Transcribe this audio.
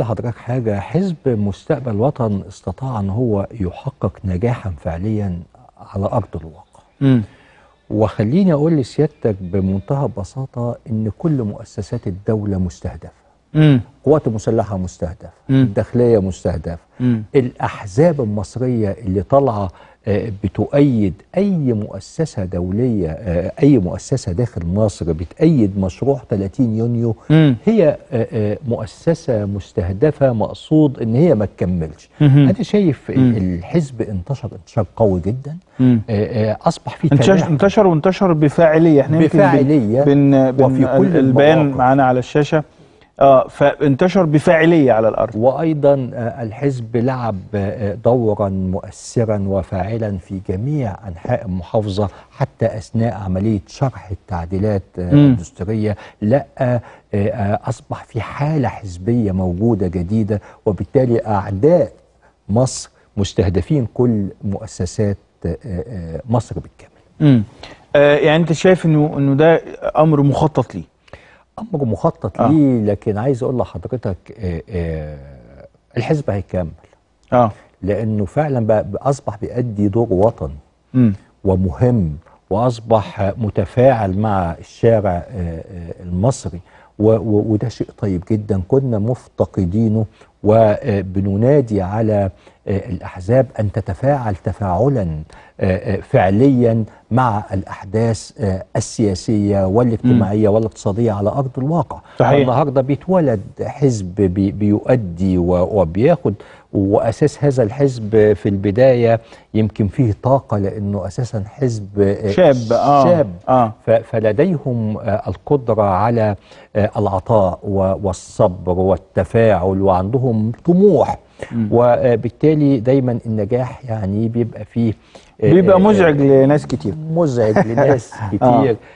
لحضرتك حاجة حزب مستقبل وطن استطاع ان هو يحقق نجاحا فعليا على أرض الواقع م. وخليني أقول لسيادتك بمنتهى البساطة إن كل مؤسسات الدولة مستهدفة القوات المسلحة مستهدفة الداخلية مستهدفة الأحزاب المصرية اللي طالعة بتؤيد أي مؤسسة دولية آه، أي مؤسسة داخل مصر بتأيد مشروع 30 يونيو هي آه، آه، مؤسسة مستهدفة مقصود إن هي ما تكملش انت شايف الحزب انتشر انتشار قوي جدا أصبح في انتشر انتشر وانتشر بفاعلية احنا بفاعلية بن بن وفي كل البيان معانا على الشاشة اه فانتشر بفاعليه على الارض وايضا آه، الحزب لعب آه، دورا مؤثرا وفاعلا في جميع انحاء المحافظه حتى اثناء عمليه شرح التعديلات آه، الدستوريه لا اصبح في حاله حزبيه موجوده جديده وبالتالي اعداء مصر مستهدفين كل مؤسسات مصر بالكامل امم يعني انت شايف انه انه ده امر مخطط ليه امر مخطط آه. ليه لكن عايز اقول لحضرتك آه آه الحزب هيكمل اه لانه فعلا بقى اصبح بيأدي دور وطني ومهم واصبح متفاعل مع الشارع آه، آه، المصري وده شيء طيب جدا كنا مفتقدينه وبننادي على آه، الأحزاب أن تتفاعل تفاعلا آه، آه، فعليا مع الأحداث السياسية والاجتماعية والاقتصادية على أرض الواقع النهاردة بيتولد حزب بيؤدي وبياخد واساس هذا الحزب في البدايه يمكن فيه طاقه لانه اساسا حزب آه، شاب آه شاب آه فلديهم آه، القدره على آه، العطاء والصبر والتفاعل وعندهم طموح وبالتالي دايما النجاح يعني بيبقى فيه بيبقى مزعج لناس كتير مزعج لناس كتير